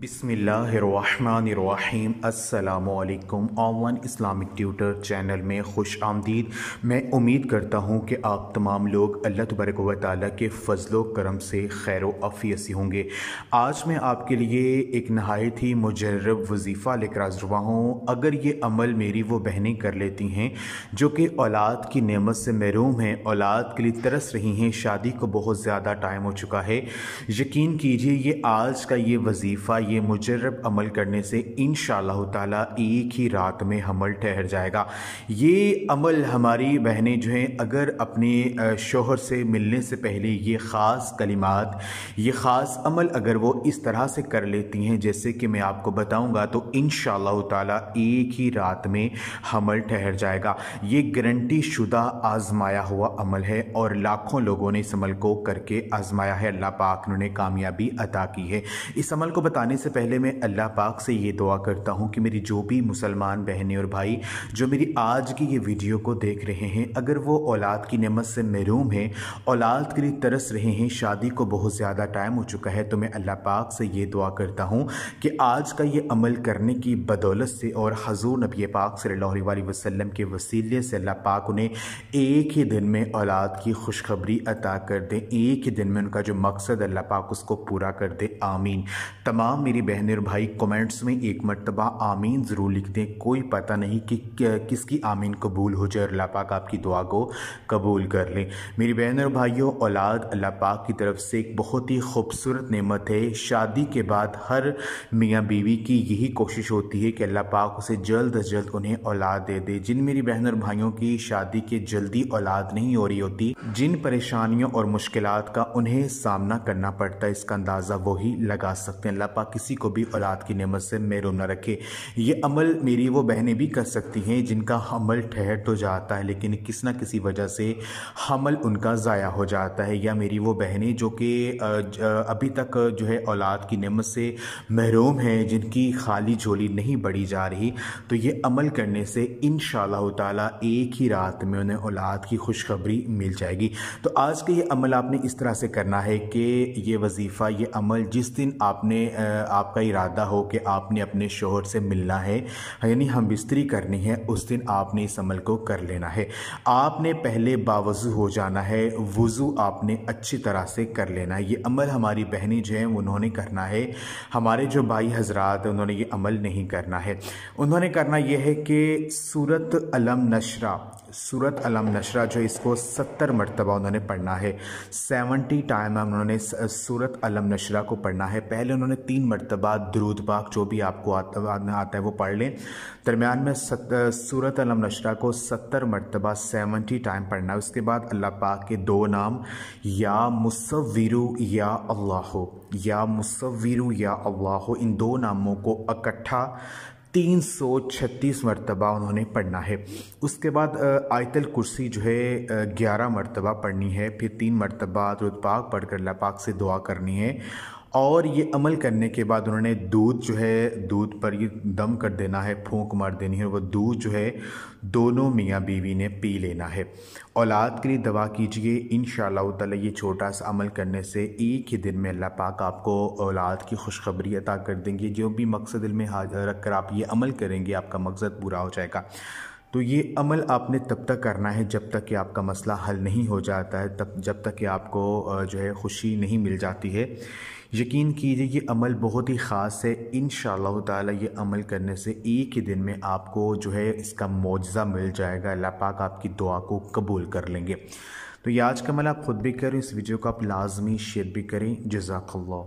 बिसमीम अल्लाम online Islamic tutor channel में खुश आमदीद मैं उम्मीद करता हूँ कि आप तमाम लोग अल्लाह तबरक व ताली के फ़जलो करम से खैर अफ़ीसी होंगे आज मैं आपके लिए एक नहायत ही मुजरब वजीफ़ा लेकर आज रुआ हूँ अगर ये अमल मेरी वो बहनें कर लेती हैं जो कि औलाद की नमत से महरूम हैं औलाद के लिए तरस रही हैं शादी को बहुत ज़्यादा टाइम हो चुका है यकीन कीजिए ये आज का ये वजीफ़ा ये मुजरब अमल करने से इन ताला एक ही रात में हमल ठहर जाएगा ये अमल हमारी बहनें जो हैं अगर अपने शोहर से मिलने से पहले ये ख़ास कलिमात ये ख़ास अमल अगर वो इस तरह से कर लेती हैं जैसे कि मैं आपको बताऊंगा तो इन ताला एक ही रात में हमल ठहर जाएगा ये गारंटी शुदा आजमाया हुआ अमल है और लाखों लोगों ने इस अमल को करके आजमाया है अल्लाह पाक ने कामयाबी अदा की है इस अमल को बताने से पहले मैं अल्लाह पाक से ये दुआ करता हूँ कि मेरी जो भी मुसलमान बहनें और भाई जो मेरी आज की ये वीडियो को देख रहे हैं अगर वो औलाद की नमत से महरूम हैं औलाद के लिए तरस रहे हैं शादी को बहुत ज़्यादा टाइम हो चुका है तो मैं अल्लाह पाक से ये दुआ करता हूँ कि आज का ये अमल करने की बदौलत से और हजूर नबी पाक सल्ला वसलम के वसीले से अल्लाह पाक उन्हें एक ही दिन में औलाद की खुशखबरी अता कर दें एक ही दिन में उनका जो मकसद अल्लाह पाक उसको पूरा कर दे आमीन तमाम मेरी बहन और भाई कमेंट्स में एक मरतबा आमीन ज़रूर लिख दें कोई पता नहीं कि किसकी आमीन कबूल हो जाए और अल्लाह पाक आपकी दुआ को कबूल कर ले मेरी बहन और भाइयों औलाद अल्लाह पाक की तरफ से एक बहुत ही खूबसूरत नेमत है शादी के बाद हर मियाँ बीवी की यही कोशिश होती है कि अल्लाह पाक उसे जल्द अज जल्द उन्हें औलाद दे दे जिन मेरी बहन और भाइयों की शादी के जल्दी औलाद नहीं हो रही होती जिन परेशानियों और मुश्किल का उन्हें सामना करना पड़ता है इसका अंदाज़ा वही लगा सकते हैं अल्लाह पाक किसी को भी औलाद की नमत से महरूम ना रखे ये अमल मेरी वो बहनें भी कर सकती हैं जिनका अमल ठहर तो जाता है लेकिन किस ना किसी वजह से हमल उनका ज़ाया हो जाता है या मेरी वो बहनें जो कि अभी तक जो है औलाद की नमत से महरूम हैं जिनकी खाली झोली नहीं बढ़ी जा रही तो ये अमल करने से इन ताला एक ही रात में उन्हें औलाद की खुशखबरी मिल जाएगी तो आज का ये अमल आपने इस तरह से करना है कि ये वजीफ़ा ये अमल जिस दिन आपने आपका इरादा हो कि आपने अपने शोहर से मिलना है यानी हम बिस्तरी करनी है उस दिन आपने इस अमल को कर लेना है आपने पहले बावजू हो जाना है वज़ू आपने अच्छी तरह से कर लेना है ये अमल हमारी बहनें जो हैं उन्होंने करना है हमारे जो भाई हजरात उन्होंने ये अमल नहीं करना है उन्होंने करना यह है कि सूरत अलम नशरा सूरत अलम नशरा जो इसको सत्तर मरतबा उन्होंने पढ़ना है सेवनटी टाइम उन्होंने सूरत अलम नशरा को पढ़ना है पहले उन्होंने तीन मरतबा दरूद पाक जो भी आपको आता आता है वो पढ़ लें दरमियान में सूरत अलम नशरा को सत्तर मरतबा सेवनटी टाइम पढ़ना है उसके बाद अल्लाह पाक के दो नाम या मुसविरू या अल्लाह या मुसविरू या अल्लाह इन दो नामों को इकट्ठा तीन सौ छत्तीस मरतबा उन्होंने पढ़ना है उसके बाद आयतल कुर्सी जो है ग्यारह मरतबा पढ़नी है फिर तीन मरतबा दुरुद पाक पढ़ कर लापाक से दुआ करनी है और ये अमल करने के बाद उन्होंने दूध जो है दूध पर ये दम कर देना है फूंक मार देनी है वह दूध जो है दोनों मियाँ बीवी ने पी लेना है औलाद के लिए दवा कीजिए इन ताला ये छोटा सा अमल करने से एक ही दिन में अल्लाह पाक आपको औलाद की खुशखबरी अता कर देंगे जो भी मकसद दिल में रख कर आप ये अमल करेंगे आपका मकसद पूरा हो जाएगा तो ये अमल आपने तब तक करना है जब तक कि आपका मसला हल नहीं हो जाता है तब जब तक कि आपको जो है खुशी नहीं मिल जाती है यकीन कीजिए ये अमल बहुत ही ख़ास है इन ताला ये अमल करने से एक ही दिन में आपको जो है इसका मुआवजा मिल जाएगा अल्लाह पाक आपकी दुआ को कबूल कर लेंगे तो ये आज का अमल आप ख़ुद भी करें इस वीडियो को आप लाजमी शेयर भी करें जजाकल्ला